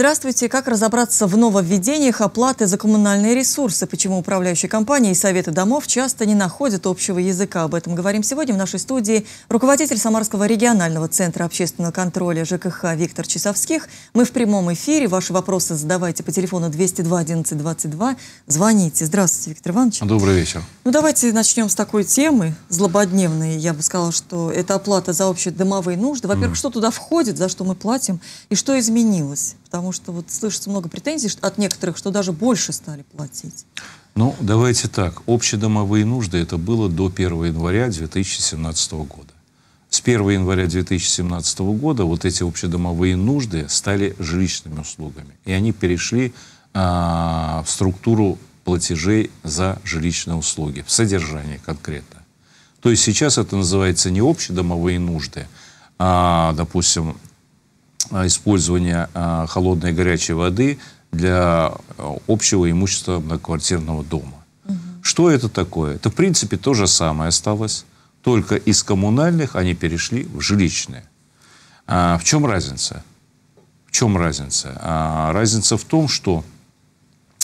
Здравствуйте. Как разобраться в нововведениях оплаты за коммунальные ресурсы? Почему управляющие компании и советы домов часто не находят общего языка? Об этом говорим сегодня в нашей студии руководитель Самарского регионального центра общественного контроля ЖКХ Виктор Часовских. Мы в прямом эфире. Ваши вопросы задавайте по телефону 202 11 22. Звоните. Здравствуйте, Виктор Иванович. Добрый вечер. Ну давайте начнем с такой темы злободневной. Я бы сказала, что это оплата за общие домовые нужды. Во-первых, mm. что туда входит, за что мы платим и что изменилось? Потому что вот слышится много претензий от некоторых, что даже больше стали платить. Ну, давайте так. Общедомовые нужды это было до 1 января 2017 года. С 1 января 2017 года вот эти общедомовые нужды стали жилищными услугами. И они перешли а, в структуру платежей за жилищные услуги, в содержание конкретно. То есть сейчас это называется не общедомовые нужды, а, допустим, Э, использования э, холодной и горячей воды для э, общего имущества многоквартирного дома. Угу. Что это такое? Это, в принципе, то же самое осталось, только из коммунальных они перешли в жилищные. А в чем разница? В чем разница? А разница в том, что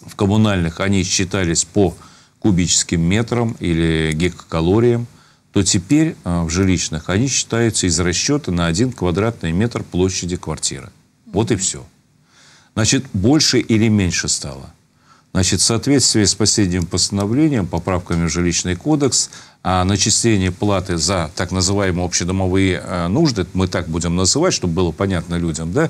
в коммунальных они считались по кубическим метрам или гигакалориям, то теперь а, в жилищных они считаются из расчета на один квадратный метр площади квартиры. Вот и все. Значит, больше или меньше стало. Значит, в соответствии с последним постановлением, поправками в жилищный кодекс, а начисление платы за так называемые общедомовые а, нужды, мы так будем называть, чтобы было понятно людям, да,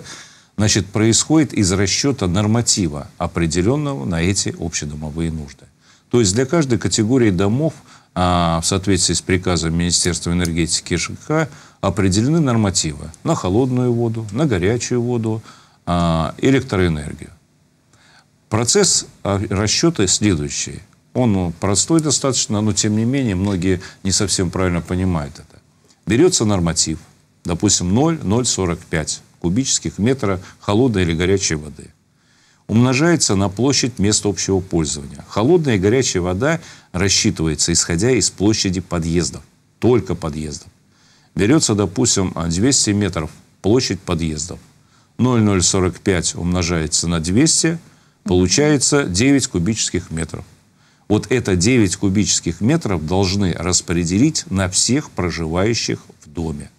значит, происходит из расчета норматива, определенного на эти общедомовые нужды. То есть для каждой категории домов – а в соответствии с приказом Министерства энергетики и ЖКХ определены нормативы на холодную воду, на горячую воду, а, электроэнергию. Процесс а, расчета следующий. Он ну, простой достаточно, но тем не менее многие не совсем правильно понимают это. Берется норматив, допустим, 0,045 кубических метра холодной или горячей воды умножается на площадь места общего пользования. Холодная и горячая вода рассчитывается, исходя из площади подъездов, только подъездов. Берется, допустим, 200 метров площадь подъездов. 0,045 умножается на 200, получается 9 кубических метров. Вот это 9 кубических метров должны распределить на всех проживающих в доме.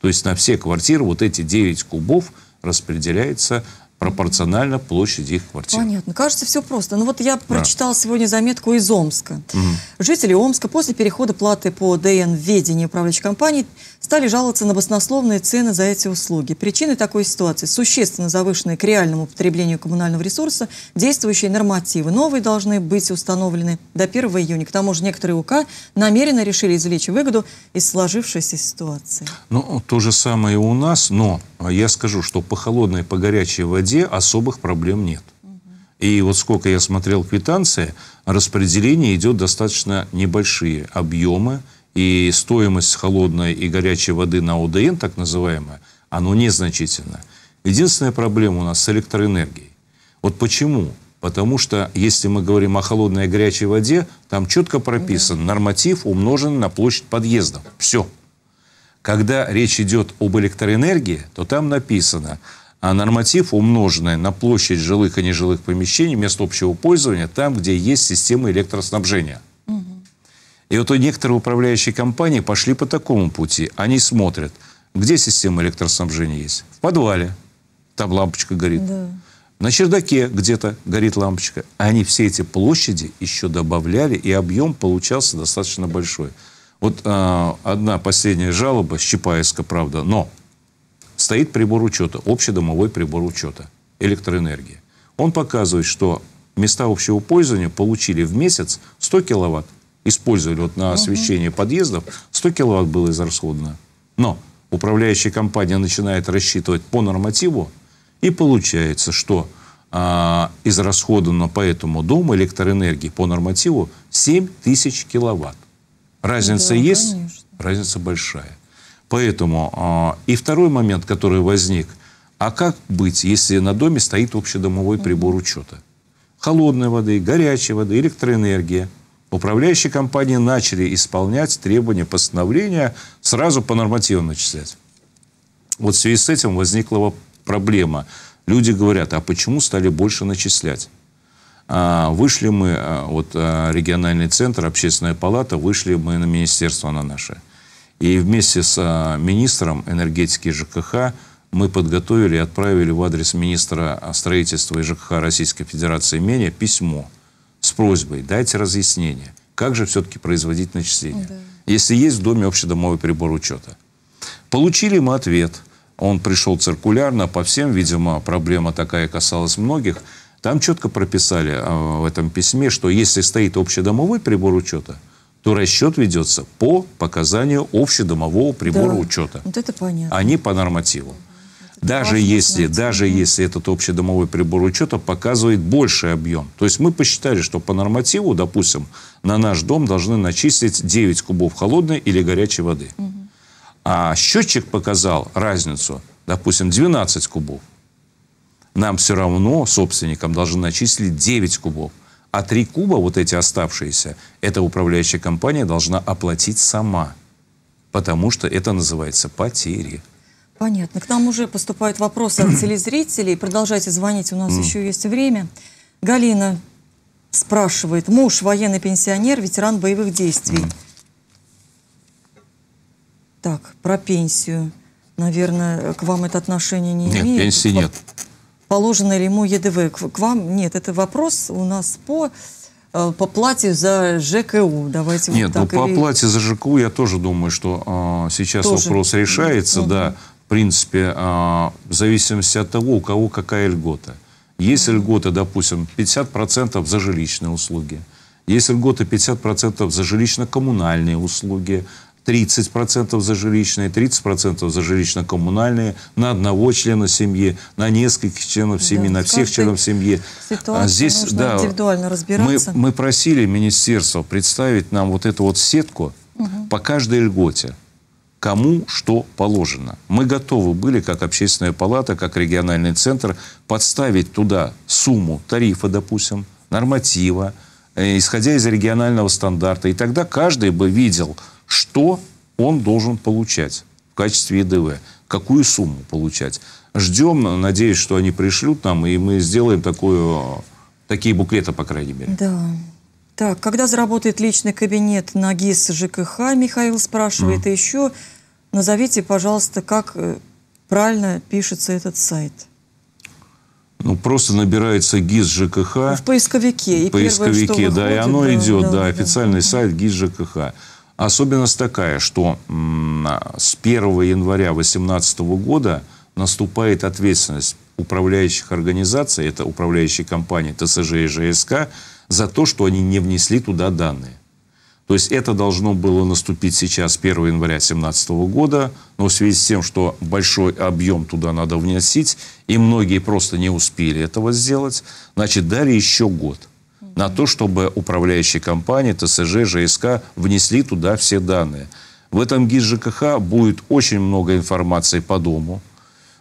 То есть на все квартиры вот эти 9 кубов распределяется пропорционально площади их квартир. Понятно. Кажется, все просто. Ну вот я да. прочитала сегодня заметку из Омска. Угу. Жители Омска после перехода платы по ДН ведению управляющей компании стали жаловаться на баснословные цены за эти услуги. Причиной такой ситуации – существенно завышенные к реальному потреблению коммунального ресурса действующие нормативы. Новые должны быть установлены до 1 июня. К тому же некоторые УК намеренно решили извлечь выгоду из сложившейся ситуации. Ну, то же самое у нас, но я скажу, что по холодной, по горячей воде особых проблем нет. И вот сколько я смотрел квитанции, распределение идет достаточно небольшие объемы, и стоимость холодной и горячей воды на ОДН, так называемая, оно незначительно. Единственная проблема у нас с электроэнергией. Вот почему? Потому что, если мы говорим о холодной и горячей воде, там четко ну прописан норматив, умножен на площадь подъезда. Все. Когда речь идет об электроэнергии, то там написано, а норматив, умноженный на площадь жилых и нежилых помещений, мест общего пользования, там, где есть система электроснабжения. И вот некоторые управляющие компании пошли по такому пути. Они смотрят, где система электроснабжения есть. В подвале. Там лампочка горит. Да. На чердаке где-то горит лампочка. Они все эти площади еще добавляли, и объем получался достаточно большой. Вот э, одна последняя жалоба, Щипаевска, правда, но стоит прибор учета, общедомовой прибор учета электроэнергии. Он показывает, что места общего пользования получили в месяц 100 киловатт использовали вот на освещение угу. подъездов, 100 киловатт было израсходовано. Но управляющая компания начинает рассчитывать по нормативу, и получается, что а, израсходовано по этому дому электроэнергии по нормативу 7 тысяч киловатт. Разница да, есть? Конечно. Разница большая. Поэтому а, и второй момент, который возник, а как быть, если на доме стоит общедомовой прибор учета? Холодной воды, горячей воды, электроэнергия – управляющие компании начали исполнять требования постановления сразу по нормативно начислять. Вот в связи с этим возникла проблема. Люди говорят, а почему стали больше начислять? А вышли мы, а, вот а, региональный центр, общественная палата, вышли мы на министерство, на наше. И вместе с а, министром энергетики ЖКХ мы подготовили и отправили в адрес министра строительства и ЖКХ Российской Федерации имения письмо – с просьбой, дайте разъяснение, как же все-таки производить начисление, да. если есть в доме общедомовый прибор учета. Получили мы ответ. Он пришел циркулярно по всем, видимо, проблема такая касалась многих. Там четко прописали а, в этом письме, что если стоит общедомовой прибор учета, то расчет ведется по показанию общедомового прибора да. учета. Вот это понятно. Они а по нормативу даже если, даже если этот общедомовой прибор учета показывает больший объем. То есть мы посчитали, что по нормативу, допустим, на наш дом должны начислить 9 кубов холодной или горячей воды. А счетчик показал разницу, допустим, 12 кубов. Нам все равно, собственникам, должны начислить 9 кубов. А 3 куба, вот эти оставшиеся, эта управляющая компания должна оплатить сама. Потому что это называется потери. Понятно. К нам уже поступают вопросы от телезрителей. Продолжайте звонить, у нас mm. еще есть время. Галина спрашивает. Муж военный пенсионер, ветеран боевых действий. Mm. Так, про пенсию. Наверное, к вам это отношение не нет, имеет. Нет, пенсии нет. Положено ли ему ЕДВ? К вам нет. Это вопрос у нас по э, по плате за ЖКУ. Давайте Нет, вот ну, так ну, по или... плате за ЖКУ я тоже думаю, что а, сейчас тоже... вопрос решается, угу. да в принципе, а, в зависимости от того, у кого какая льгота. Есть льготы, допустим, 50% за жилищные услуги, есть льготы 50% за жилищно-коммунальные услуги, 30% за жилищные, 30% за жилищно-коммунальные, на одного члена семьи, на нескольких членов семьи, да, на всех членов семьи. А здесь, нужно да, индивидуально разбираться. Мы, мы просили министерство представить нам вот эту вот сетку угу. по каждой льготе кому что положено. Мы готовы были, как общественная палата, как региональный центр, подставить туда сумму тарифа, допустим, норматива, э, исходя из регионального стандарта. И тогда каждый бы видел, что он должен получать в качестве ЕДВ, какую сумму получать. Ждем, надеюсь, что они пришлют нам, и мы сделаем такую, такие буклеты, по крайней мере. Да. Так, когда заработает личный кабинет на ГИС ЖКХ, Михаил спрашивает, mm. и еще назовите, пожалуйста, как э, правильно пишется этот сайт. Ну, просто набирается ГИС ЖКХ. В поисковике. в поисковике, первое, да, и оно да, идет, да, да, официальный да. сайт ГИС ЖКХ. Особенность такая, что а, с 1 января 2018 года наступает ответственность управляющих организаций, это управляющие компании ТСЖ и ЖСК, за то, что они не внесли туда данные. То есть это должно было наступить сейчас 1 января 2017 года, но в связи с тем, что большой объем туда надо вносить, и многие просто не успели этого сделать, значит, дали еще год на то, чтобы управляющие компании, ТСЖ, ЖСК внесли туда все данные. В этом ГИС ЖКХ будет очень много информации по дому,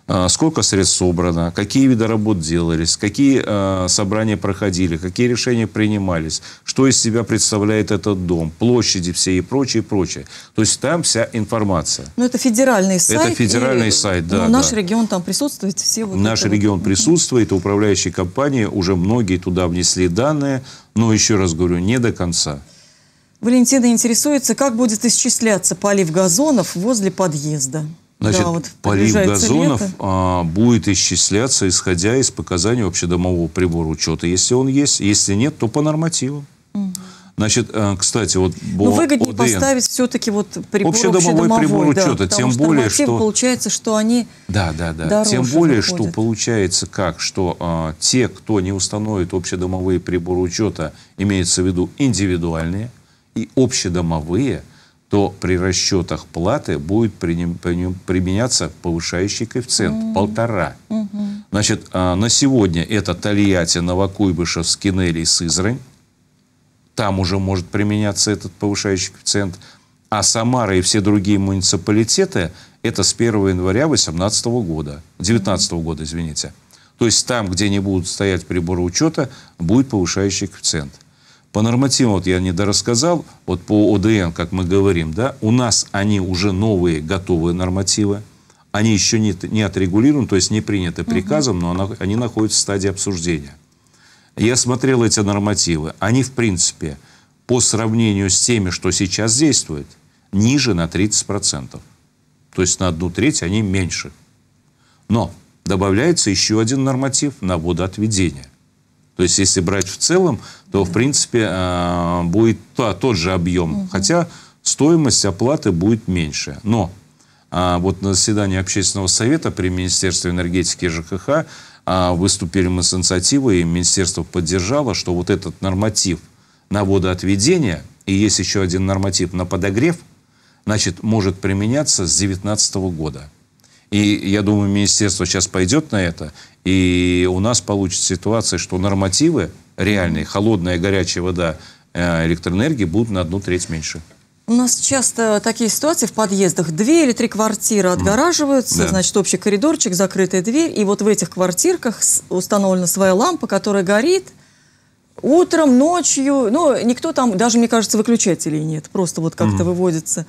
а, сколько средств собрано, какие виды работ делались, какие а, собрания проходили, какие решения принимались, что из себя представляет этот дом, площади все и прочее, и прочее. То есть там вся информация. Но ну, это федеральный сайт. Это федеральный и, сайт, ну, да. Ну, наш да. регион там присутствует, все вот Наш регион вот. присутствует, управляющие компании уже многие туда внесли данные, но еще раз говорю, не до конца. Валентина интересуется, как будет исчисляться полив газонов возле подъезда. Значит, да, вот полив газонов лето. А, будет исчисляться, исходя из показаний общедомового прибора учета, если он есть. Если нет, то по нормативам. Значит, э, кстати, вот Но ну, было выгоднее ОДН. поставить все-таки вот прибор общедомовой, общедомовой прибор учета, да, тем что более, что получается, что они да, да, да, тем более, выходят. что получается как, что а, те, кто не установит общедомовые приборы учета, имеется в виду индивидуальные и общедомовые – то при расчетах платы будет применяться повышающий коэффициент mm полтора. Mm-hmm. Значит, а, на сегодня это Тольятти, Новокуйбышев, Скинели и Сызрань. Там уже может применяться этот повышающий коэффициент. А Самара и все другие муниципалитеты это с 1 января 2018 года, 2019 года, извините. То есть там, где не будут стоять приборы учета, будет повышающий коэффициент. По нормативам, вот я недорассказал, вот по ОДН, как мы говорим, да, у нас они уже новые готовые нормативы, они еще не, не отрегулированы, то есть не приняты приказом, но она, они находятся в стадии обсуждения. Я смотрел эти нормативы, они в принципе по сравнению с теми, что сейчас действует, ниже на 30%. То есть на одну треть они меньше. Но добавляется еще один норматив на водоотведение – то есть, если брать в целом, то, в принципе, э, будет тот же объем. Хотя стоимость оплаты будет меньше. Но э, вот на заседании общественного совета при Министерстве энергетики и ЖКХ э, выступили мы с инициативой, и министерство поддержало, что вот этот норматив на водоотведение, и есть еще один норматив на подогрев, значит, может применяться с 2019 года. И я думаю, министерство сейчас пойдет на это, и у нас получится ситуация, что нормативы реальные, холодная и горячая вода э, электроэнергии будут на одну треть меньше. У нас часто такие ситуации в подъездах. Две или три квартиры отгораживаются, да. значит, общий коридорчик, закрытая дверь. И вот в этих квартирках установлена своя лампа, которая горит утром, ночью. Ну, никто там, даже, мне кажется, выключателей нет. Просто вот как-то mm. выводится.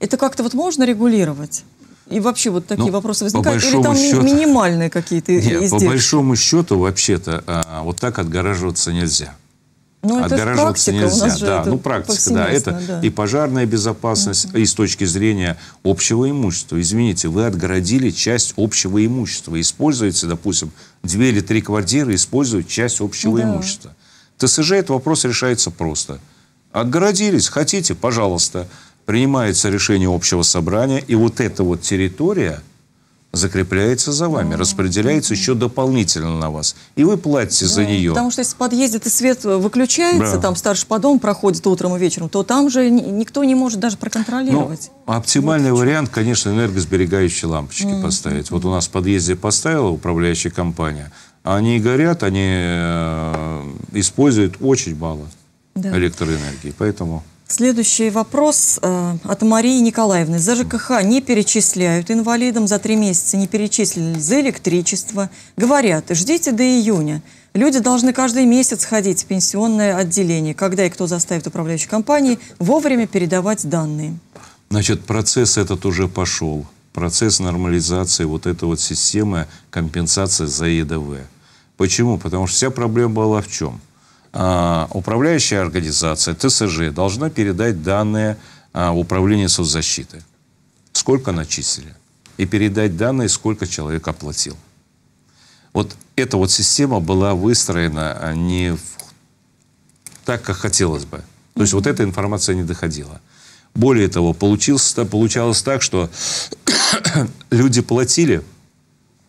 Это как-то вот можно регулировать? И вообще вот такие ну, вопросы возникают? Или там счету, минимальные какие-то издержки? По большому счету, вообще-то, а, вот так отгораживаться нельзя. Ну, Отгораживаться это практика, нельзя, да, это ну практика, да, это да. и пожарная безопасность, угу. и с точки зрения общего имущества. Извините, вы отгородили часть общего имущества, используете, допустим, две или три квартиры, используют часть общего да. имущества. ТСЖ этот вопрос решается просто. Отгородились, хотите, пожалуйста, принимается решение общего собрания, и вот эта вот территория закрепляется за вами, распределяется еще дополнительно на вас. И вы платите за нее. Потому что если в подъезде свет э, выключается, да. там старший по дому проходит утром и вечером, то там же никто не может даже проконтролировать. Ну, оптимальный вот вариант, конечно, энергосберегающие лампочки mm -hmm. поставить. Вот у нас в подъезде поставила управляющая компания. Они горят, они э, используют очень мало да. электроэнергии. Поэтому... Следующий вопрос э, от Марии Николаевны. За ЖКХ не перечисляют инвалидам, за три месяца не перечислили за электричество. Говорят, ждите до июня. Люди должны каждый месяц ходить в пенсионное отделение, когда и кто заставит управляющей компании вовремя передавать данные. Значит, процесс этот уже пошел. Процесс нормализации вот этой вот системы компенсации за ЕДВ. Почему? Потому что вся проблема была в чем? А, управляющая организация, ТСЖ, должна передать данные а, управления соцзащиты. Сколько начислили. И передать данные, сколько человек оплатил. Вот эта вот система была выстроена а, не в... так, как хотелось бы. То есть вот эта информация не доходила. Более того, получилось, получалось так, что люди платили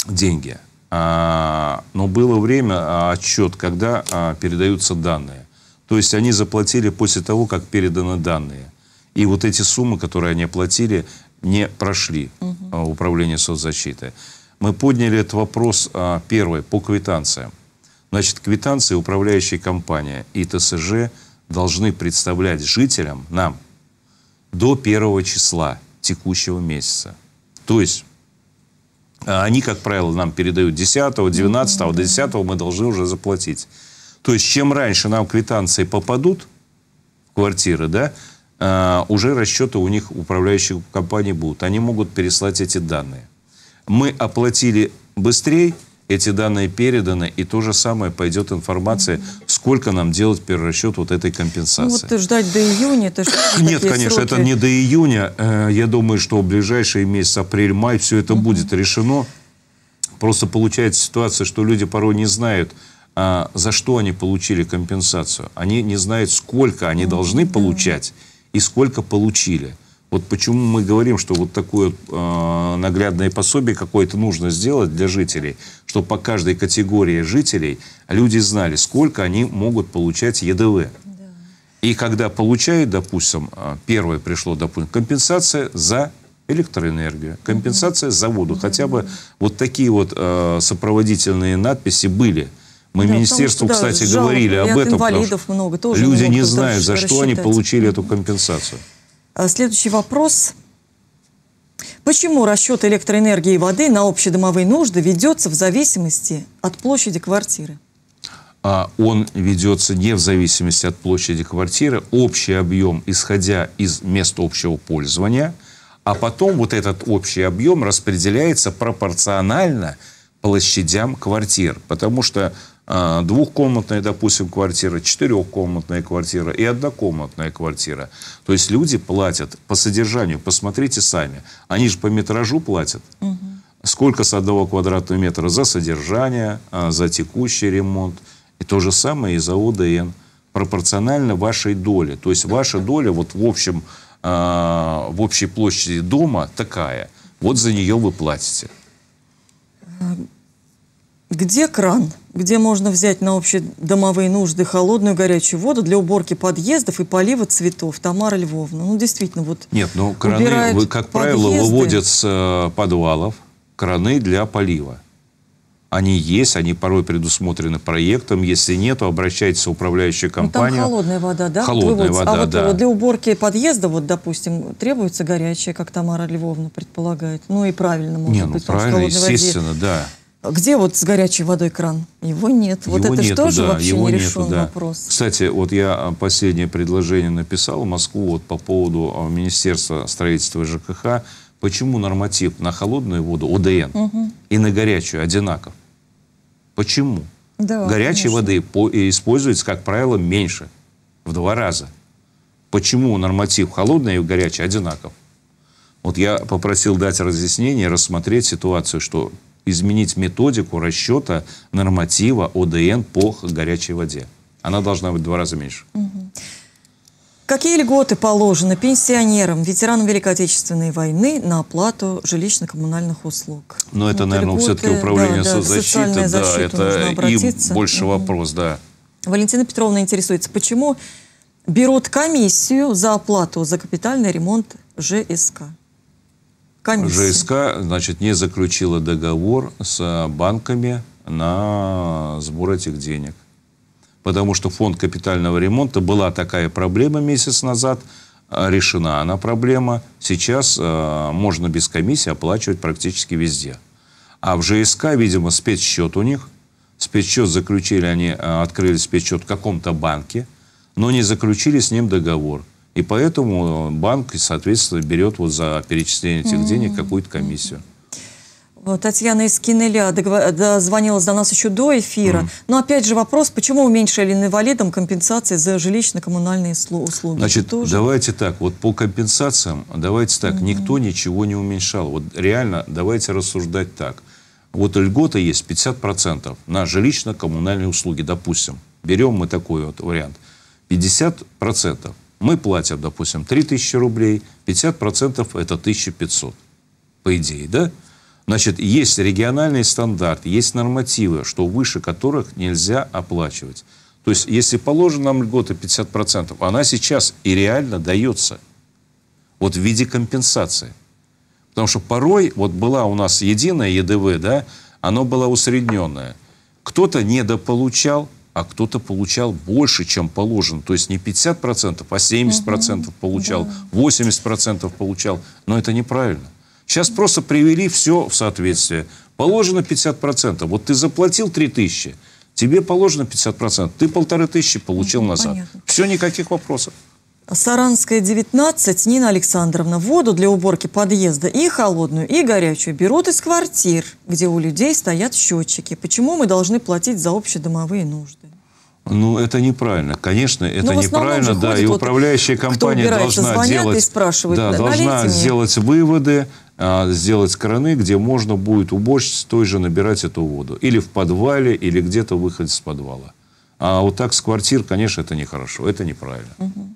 деньги, а но было время, а, отчет, когда а, передаются данные. То есть они заплатили после того, как переданы данные. И вот эти суммы, которые они оплатили, не прошли угу. управление соцзащиты. Мы подняли этот вопрос первый по квитанциям. Значит, квитанции управляющей компании и ТСЖ должны представлять жителям, нам, до первого числа текущего месяца. То есть а они, как правило, нам передают 10, 19, до 10 мы должны уже заплатить. То есть, чем раньше нам квитанции попадут в квартиры, да, а, уже расчеты у них управляющих компаний будут. Они могут переслать эти данные. Мы оплатили быстрее, эти данные переданы, и то же самое пойдет информация, сколько нам делать перерасчет вот этой компенсации. Ну, вот ждать до июня, это что? Нет, конечно, сроки? это не до июня. Э, я думаю, что в ближайшие месяцы, апрель-май, все это будет решено. Просто получается ситуация, что люди порой не знают, а, за что они получили компенсацию. Они не знают, сколько они должны получать и сколько получили. Вот почему мы говорим, что вот такое э, наглядное пособие какое-то нужно сделать для жителей, чтобы по каждой категории жителей люди знали, сколько они могут получать ЕДВ. Да. И когда получают, допустим, а, первое пришло, допустим, компенсация за электроэнергию, компенсация за воду. Хотя бы вот такие вот э, сопроводительные надписи были. Мы да, министерству, потому, что, кстати, жалоб, говорили об этом, инвалидов много, тоже люди не знают, за что они получили эту компенсацию. Э, следующий вопрос. Почему расчет электроэнергии и воды на общедомовые нужды ведется в зависимости от площади квартиры? А, он ведется не в зависимости от площади квартиры, общий объем, исходя из мест общего пользования, а потом вот этот общий объем распределяется пропорционально площадям квартир, потому что а, двухкомнатная, допустим, квартира, четырехкомнатная квартира и однокомнатная квартира. То есть люди платят по содержанию, посмотрите сами. Они же по метражу платят. Угу. Сколько с одного квадратного метра за содержание, а, за текущий ремонт. И то же самое и за ОДН. Пропорционально вашей доле. То есть ваша доля вот в, общем, а, в общей площади дома такая. Вот за нее вы платите. Э, где кран? Где можно взять на общедомовые нужды холодную горячую воду для уборки подъездов и полива цветов? Тамара Львовна. Ну, действительно, вот Нет, ну, краны, вы, как подъезды. правило, выводят с э, подвалов краны для полива. Они есть, они порой предусмотрены проектом. Если нет, то обращается управляющая компания. Ну, там холодная вода, да? Холодная а вода, а вот да. Для уборки подъезда, вот, допустим, требуется горячая, как Тамара Львовна предполагает. Ну и правильно, может Не, ну, быть, правильно, естественно, воде. да. Где вот с горячей водой кран? Его нет. Его вот это нету, тоже да, вообще его не нету, да. вопрос. Кстати, вот я а, последнее предложение написал в Москву вот по поводу а, Министерства строительства и ЖКХ. Почему норматив на холодную воду ОДН угу. и на горячую одинаков? Почему? Да, Горячей воды по используется, как правило, меньше. В два раза. Почему норматив холодной и горячей одинаков? Вот я попросил дать разъяснение, рассмотреть ситуацию, что изменить методику расчета норматива ОДН по горячей воде. Она должна быть в два раза меньше. Какие льготы положены пенсионерам, ветеранам Великой Отечественной войны на оплату жилищно-коммунальных услуг? Ну, это, вот наверное, все-таки управление да, соцзащиты, да, защита, это им больше угу. вопрос, да. Валентина Петровна интересуется, почему берут комиссию за оплату за капитальный ремонт ЖСК? комиссии. ЖСК, значит, не заключила договор с э, банками на сбор этих денег. Потому что фонд капитального ремонта была такая проблема месяц назад, э, решена она проблема. Сейчас э, можно без комиссии оплачивать практически везде. А в ЖСК, видимо, спецсчет у них. Спецсчет заключили, они э, открыли спецсчет в каком-то банке, но не заключили с ним договор. И поэтому э, банк, соответственно, берет вот за перечисление этих денег какую-то комиссию. Татьяна из Кинеля дозвонилась до нас еще до эфира. Mm. Но опять же вопрос, почему уменьшили инвалидам компенсации за жилищно-коммунальные услуги? Значит, Тоже? давайте так, вот по компенсациям, давайте так, mm. никто ничего не уменьшал. Вот реально, давайте рассуждать так. Вот льгота есть 50% на жилищно-коммунальные услуги, допустим. Берем мы такой вот вариант. 50% мы платим, допустим, 3000 рублей, 50% это 1500, по идее, да? Значит, есть региональные стандарты, есть нормативы, что выше которых нельзя оплачивать. То есть, если положена нам льгота 50%, она сейчас и реально дается. Вот в виде компенсации. Потому что порой, вот была у нас единая ЕДВ, да, оно было усредненное. Кто-то недополучал, а кто-то получал больше, чем положено. То есть не 50%, а 70% угу. получал, да. 80% получал. Но это неправильно. Сейчас просто привели все в соответствие. Положено 50%. Вот ты заплатил 3 тысячи, тебе положено 50%, ты полторы тысячи получил назад. Понятно. Все, никаких вопросов. Саранская, 19. Нина Александровна. Воду для уборки подъезда и холодную, и горячую берут из квартир, где у людей стоят счетчики. Почему мы должны платить за общедомовые нужды? Ну, это неправильно. Конечно, это неправильно, да. И управляющая компания должна делать, да, должна сделать мне. выводы, а, сделать краны, где можно будет уборщице той же набирать эту воду. Или в подвале, или где-то выход из подвала. А вот так с квартир, конечно, это нехорошо, это неправильно. Угу.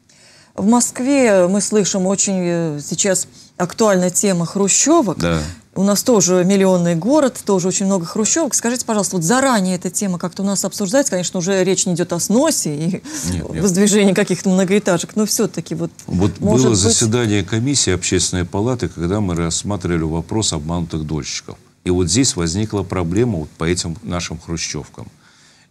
В Москве мы слышим очень э, сейчас актуальная тема хрущевок. Да. У нас тоже миллионный город, тоже очень много хрущевок. Скажите, пожалуйста, вот заранее эта тема как-то у нас обсуждается? Конечно, уже речь не идет о сносе и нет, воздвижении каких-то многоэтажек, но все-таки вот... Вот было быть... заседание комиссии общественной палаты, когда мы рассматривали вопрос обманутых дольщиков. И вот здесь возникла проблема вот по этим нашим хрущевкам.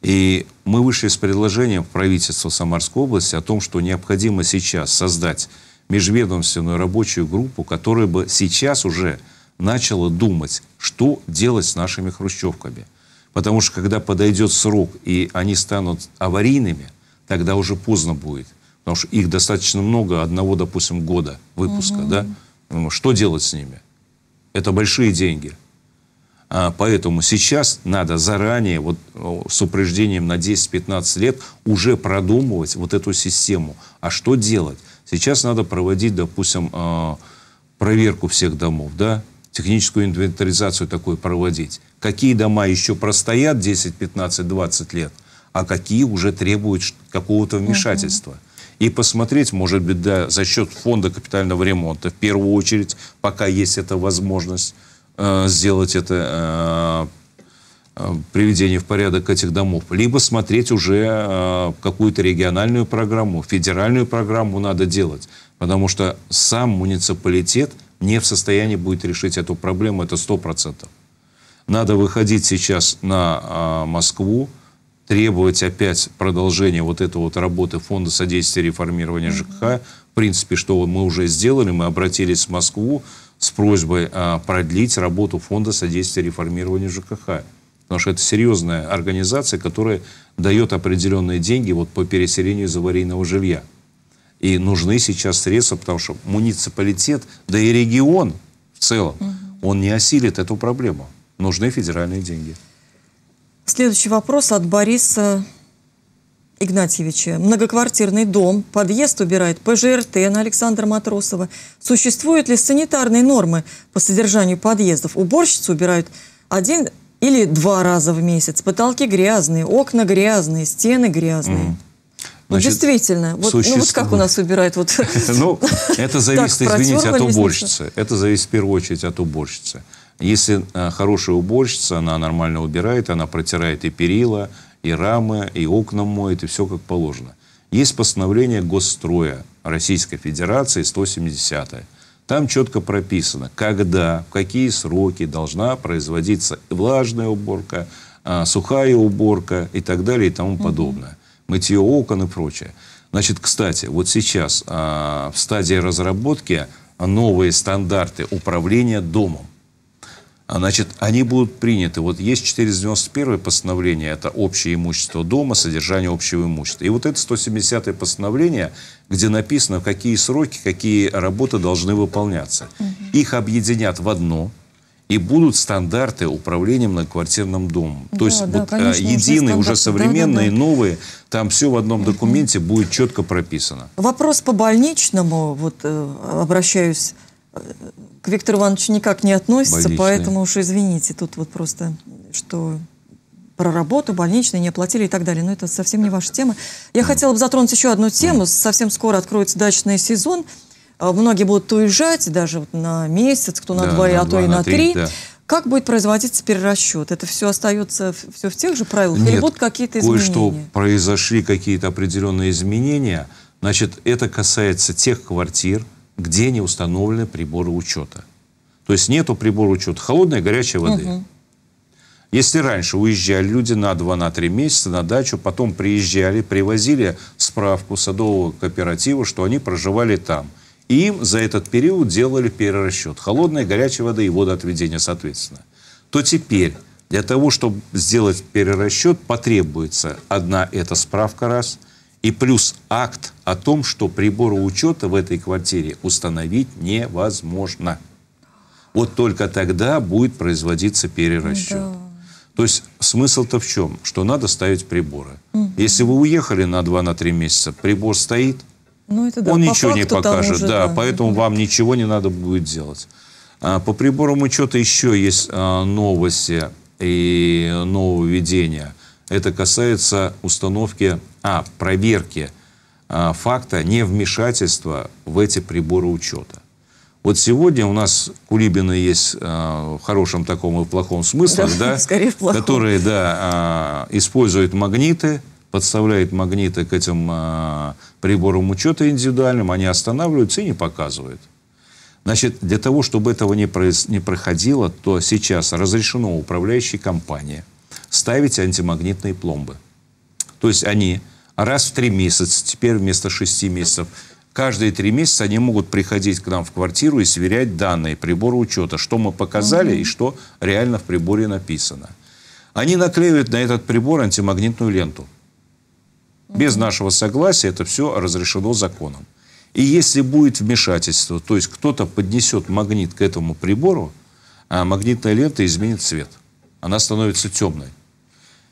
И мы вышли с предложением в правительство Самарской области о том, что необходимо сейчас создать межведомственную рабочую группу, которая бы сейчас уже начала думать, что делать с нашими хрущевками. Потому что когда подойдет срок, и они станут аварийными, тогда уже поздно будет. Потому что их достаточно много, одного, допустим, года выпуска. Угу. Да? Что делать с ними? Это большие деньги. А, поэтому сейчас надо заранее, вот э, с упреждением на 10-15 лет, уже продумывать вот эту систему. А что делать? Сейчас надо проводить, допустим, а, проверку всех домов, да, техническую инвентаризацию такую проводить. Какие дома еще простоят 10, 15, 20 лет, а какие уже требуют какого-то вмешательства. И посмотреть, может быть, да, за счет фонда капитального ремонта, в первую очередь, пока есть эта возможность, Э, сделать это э, э, приведение в порядок этих домов, либо смотреть уже какую-то региональную программу, федеральную программу надо делать, потому что сам муниципалитет не в состоянии будет решить эту проблему, это 100%. Надо выходить сейчас на Москву, требовать опять продолжения вот этой вот работы Фонда содействия реформирования ЖКХ. В принципе, что мы уже сделали, мы обратились в Москву, с просьбой а, продлить работу Фонда содействия реформированию ЖКХ. Потому что это серьезная организация, которая дает определенные деньги вот по переселению из аварийного жилья. И нужны сейчас средства, потому что муниципалитет, да и регион в целом, он не осилит эту проблему. Нужны федеральные деньги. Следующий вопрос от Бориса Игнатьевича, многоквартирный дом, подъезд убирает ПЖРТ на Александра Матросова. Существуют ли санитарные нормы по содержанию подъездов? Уборщицу убирают один или два раза в месяц. Потолки грязные, окна грязные, стены грязные. Mm. Значит, Действительно, вот, суще... ну, вот как у нас убирают? Вот. Ну, это зависит, извините, от уборщицы. Это зависит в первую очередь от уборщицы. Если э, хорошая уборщица, она нормально убирает, она протирает и перила, и рамы, и окна моет, и все как положено. Есть постановление Госстроя Российской Федерации 170 -е. Там четко прописано, когда, в какие сроки должна производиться влажная уборка, а, сухая уборка и так далее и тому подобное. Mm Мытье окон и прочее. Значит, кстати, вот сейчас а, в стадии разработки новые стандарты управления домом. А, значит, они будут приняты. Вот есть 491 постановление, это общее имущество дома, содержание общего имущества. И вот это 170 постановление, где написано, в какие сроки, какие работы должны выполняться. Угу. Их объединят в одно, и будут стандарты управления многоквартирным домом. Да, То есть да, вот, а, конечно, единые, уже, уже современные, да, да, да. новые, там все в одном документе будет четко прописано. Вопрос по больничному, вот э, обращаюсь к Виктору Ивановичу никак не относится, поэтому уж извините, тут вот просто, что про работу, больничные не оплатили и так далее. Но это совсем не ваша тема. Я хотела бы затронуть еще одну тему. Совсем скоро откроется дачный сезон. А, многие будут уезжать даже вот на месяц, кто на да, два, на а два, то и на, на три. три. Да. Как будет производиться перерасчет? Это все остается все в тех же правилах? Нет, или будут какие-то изменения? кое-что произошли какие-то определенные изменения. Значит, это касается тех квартир, где не установлены приборы учета. То есть нету прибора учета холодной и горячей воды. Угу. Если раньше уезжали люди на 2-3 на месяца на дачу, потом приезжали, привозили справку садового кооператива, что они проживали там. И им за этот период делали перерасчет холодной, горячей воды и водоотведения соответственно. То теперь для того, чтобы сделать перерасчет, потребуется одна эта справка раз, и плюс акт о том, что прибора учета в этой квартире установить невозможно. Вот только тогда будет производиться перерасчет. Да. То есть смысл-то в чем? Что надо ставить приборы. Угу. Если вы уехали на 2-3 на месяца, прибор стоит, ну, это да, он по ничего не покажет. Уже, да, да, поэтому да. вам ничего не надо будет делать. А, по приборам учета еще есть а, новости и нововведения. Это касается установки, а, проверки а, факта невмешательства в эти приборы учета. Вот сегодня у нас Кулибина есть э, в хорошем таком и в плохом смысле, да, да, плохом. которые да, э, а, используют магниты, подставляют магниты к этим э, приборам учета индивидуальным, они останавливаются и не показывают. Значит, для того, чтобы этого не, проис... не проходило, то сейчас разрешено управляющей компанией ставить антимагнитные пломбы. То есть они раз в три месяца, теперь вместо шести месяцев, каждые три месяца они могут приходить к нам в квартиру и сверять данные прибора учета, что мы показали угу. и что реально в приборе написано. Они наклеивают на этот прибор антимагнитную ленту. Без нашего согласия это все разрешено законом. И если будет вмешательство, то есть кто-то поднесет магнит к этому прибору, а магнитная лента изменит цвет она становится темной.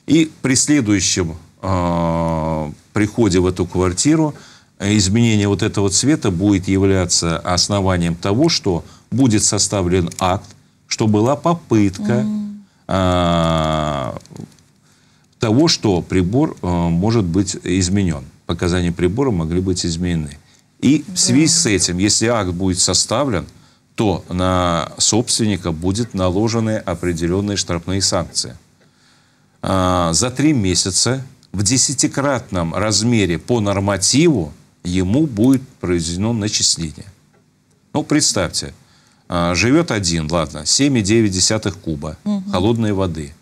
И при следующем э, приходе в эту квартиру э, изменение вот этого цвета будет являться основанием того, что будет составлен акт, что была попытка э, того, что прибор э, может быть изменен. Показания прибора могли быть изменены. И в связи с этим, если акт будет составлен, то на собственника будут наложены определенные штрафные санкции. А, за три месяца в десятикратном размере по нормативу ему будет произведено начисление. Ну, представьте, а, живет один, ладно, 7,9 куба угу. холодной воды.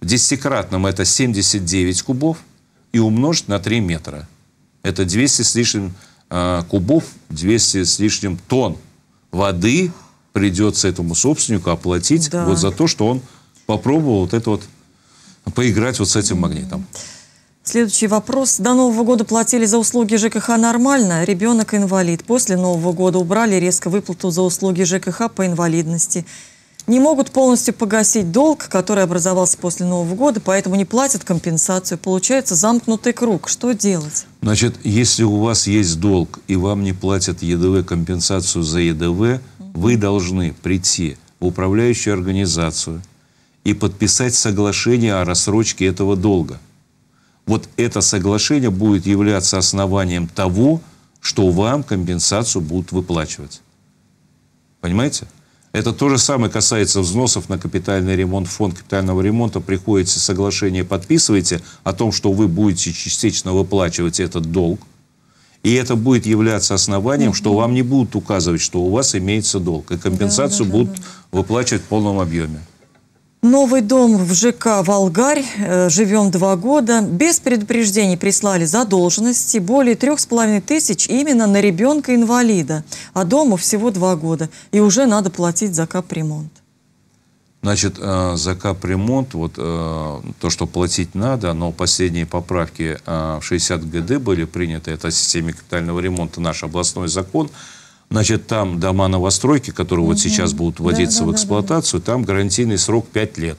В десятикратном это 79 кубов и умножить на 3 метра. Это 200 с лишним а, кубов, 200 с лишним тонн воды придется этому собственнику оплатить да. вот за то, что он попробовал вот это вот, поиграть вот с этим магнитом. Следующий вопрос. До Нового года платили за услуги ЖКХ нормально, ребенок инвалид. После Нового года убрали резко выплату за услуги ЖКХ по инвалидности. Не могут полностью погасить долг, который образовался после Нового года, поэтому не платят компенсацию. Получается замкнутый круг. Что делать? Значит, если у вас есть долг и вам не платят ЕДВ компенсацию за ЕДВ, вы должны прийти в управляющую организацию и подписать соглашение о рассрочке этого долга. Вот это соглашение будет являться основанием того, что вам компенсацию будут выплачивать. Понимаете? Это то же самое касается взносов на капитальный ремонт. Фонд капитального ремонта приходите, соглашение подписываете о том, что вы будете частично выплачивать этот долг. И это будет являться основанием, что вам не будут указывать, что у вас имеется долг. И компенсацию да, да, да, будут выплачивать в полном объеме. Новый дом в ЖК «Волгарь». Э, живем два года. Без предупреждений прислали задолженности. Более трех с половиной тысяч именно на ребенка-инвалида. А дому всего два года. И уже надо платить за капремонт. Значит, э, за капремонт, вот э, то, что платить надо, но последние поправки в 60 ГД были приняты, это о системе капитального ремонта, наш областной закон – Значит, там дома новостройки, которые угу. вот сейчас будут вводиться да, да, в эксплуатацию, да, да. там гарантийный срок 5 лет.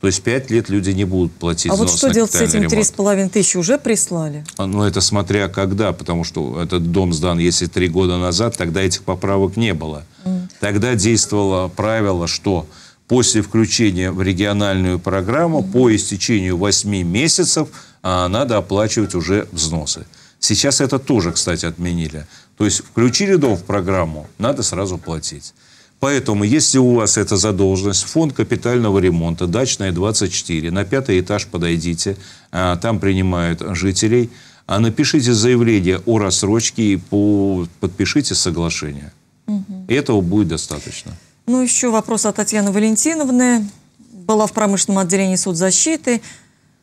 То есть 5 лет люди не будут платить а вот что на делать с этим 3,5 тысячи? Уже прислали? А, ну, это смотря когда, потому что этот дом сдан, если 3 года назад, тогда этих поправок не было. Mm. Тогда действовало правило, что после включения в региональную программу mm. по истечению 8 месяцев а, надо оплачивать уже взносы. Сейчас это тоже, кстати, отменили. То есть включили дом в программу, надо сразу платить. Поэтому, если у вас эта задолженность, фонд капитального ремонта, дачная 24, на пятый этаж подойдите, а, там принимают жителей, а напишите заявление о рассрочке и по... подпишите соглашение. Угу. Этого будет достаточно. Ну, еще вопрос от Татьяны Валентиновны. Была в промышленном отделении соцзащиты.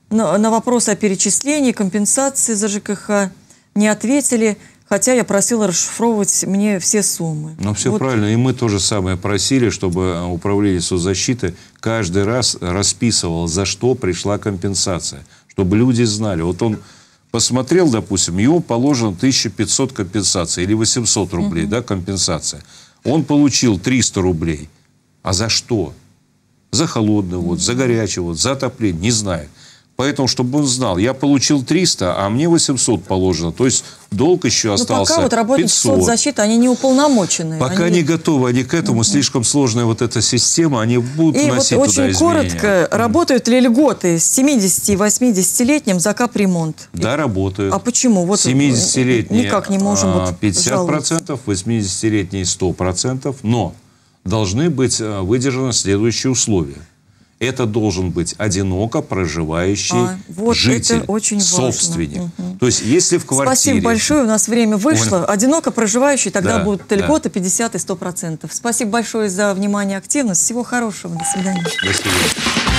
На, на вопрос о перечислении, компенсации за ЖКХ не ответили, хотя я просила расшифровывать мне все суммы. Ну, все вот. правильно. И мы тоже самое просили, чтобы э, управление соцзащиты каждый раз расписывало, за что пришла компенсация. Чтобы люди знали. Вот он посмотрел, допустим, ему положено 1500 компенсации или 800 рублей, угу. да, компенсация. Он получил 300 рублей. А за что? За холодный вот, за горячий вот, за отопление, не знает. Поэтому, чтобы он знал, я получил 300, а мне 800 положено. То есть долг еще Но ну, остался пока вот работают 500. соцзащиты, они не уполномочены. Пока они... не готовы они к этому. Слишком сложная вот эта система. Они будут И носить вот очень туда коротко, изменения. работают ли льготы с 70-80-летним за капремонт? Да, работают. А почему? Вот 70-летние э, никак не можем а, вот 50%, 80-летние 100%. Но должны быть э, выдержаны следующие условия – это должен быть одиноко проживающий а, вот житель, это очень собственник. Важно. Угу. То есть если в квартире... Спасибо большое, у нас время вышло. Понял. Одиноко проживающий, тогда да, будут льготы да. 50 и 100%. Спасибо большое за внимание, активность. Всего хорошего. До свидания. До свидания.